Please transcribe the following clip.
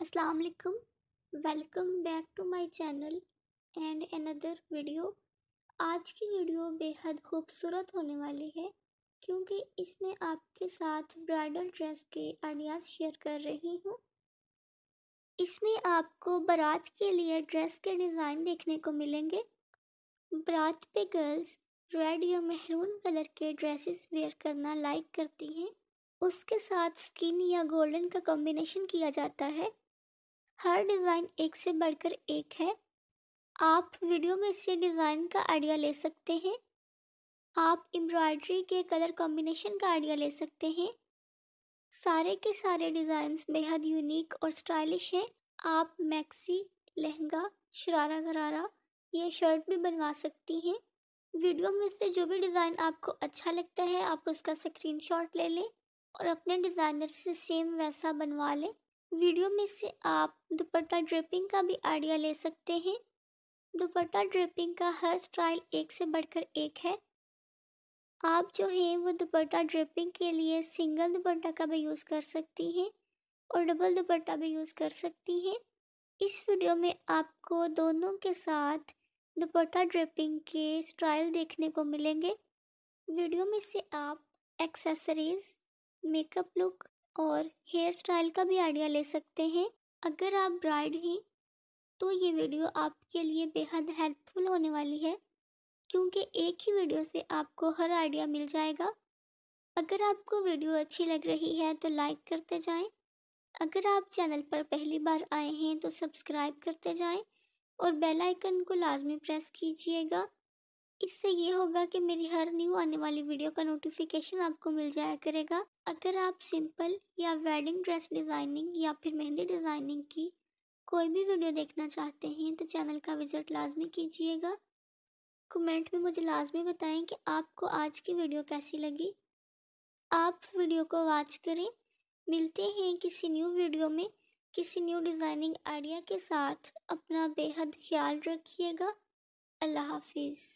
अस्सलाम वालेकुम welcome back to my channel and another video आज की वीडियो बेहद खूबसूरत होने वाली है क्योंकि इसमें आपके साथ ब्राइडल ड्रेस के आइडियाज़ शेयर कर रही हूँ इसमें आपको बारात के लिए ड्रेस के डिज़ाइन देखने को मिलेंगे बारात पे गर्ल्स रेड या महरून कलर के ड्रेसेस वेयर करना लाइक करती हैं उसके साथ स्किन या गोल्डन का कॉम्बिनेशन किया जाता है हर डिज़ाइन एक से बढ़कर एक है आप वीडियो में से डिज़ाइन का आइडिया ले सकते हैं आप एम्ब्रॉयडरी के कलर कॉम्बिनेशन का आइडिया ले सकते हैं सारे के सारे डिज़ाइंस बेहद यूनिक और स्टाइलिश हैं आप मैक्सी लहंगा शरारा गरारा या शर्ट भी बनवा सकती हैं वीडियो में से जो भी डिज़ाइन आपको अच्छा लगता है आप उसका स्क्रीनशॉट ले लें और अपने डिज़ाइनर से सेम वैसा बनवा लें वीडियो में से आप दुपट्टा ड्रेपिंग का भी आइडिया ले सकते हैं दुपट्टा ड्रेपिंग का हर स्टाइल एक से बढ़कर एक है आप जो हैं वो दुपट्टा ड्रेपिंग के लिए सिंगल दुपट्टा का भी यूज़ कर सकती हैं और डबल दुपट्टा भी यूज़ कर सकती हैं इस वीडियो में आपको दोनों के साथ दुपट्टा ड्रेपिंग के स्टाइल देखने को मिलेंगे वीडियो में से आप एक्सेसरीज़ मेकअप लुक और हेयर स्टाइल का भी आइडिया ले सकते हैं अगर आप ब्राइड हैं तो ये वीडियो आपके लिए बेहद हेल्पफुल होने वाली है क्योंकि एक ही वीडियो से आपको हर आइडिया मिल जाएगा अगर आपको वीडियो अच्छी लग रही है तो लाइक करते जाएं अगर आप चैनल पर पहली बार आए हैं तो सब्सक्राइब करते जाएं और बेल आइकन को लाजमी प्रेस कीजिएगा इससे ये होगा कि मेरी हर न्यू आने वाली वीडियो का नोटिफिकेशन आपको मिल जाया करेगा अगर आप सिंपल या वेडिंग ड्रेस डिज़ाइनिंग या फिर मेहंदी डिज़ाइनिंग की कोई भी वीडियो देखना चाहते हैं तो चैनल का विज़िट लाजमी कीजिएगा कमेंट में मुझे लाजमी बताएं कि आपको आज की वीडियो कैसी लगी आप वीडियो को वॉच करें मिलते हैं किसी न्यू वीडियो में किसी न्यू डिज़ाइनिंग आइडिया के साथ अपना बेहद ख्याल रखिएगा अल्लाह हाफिज़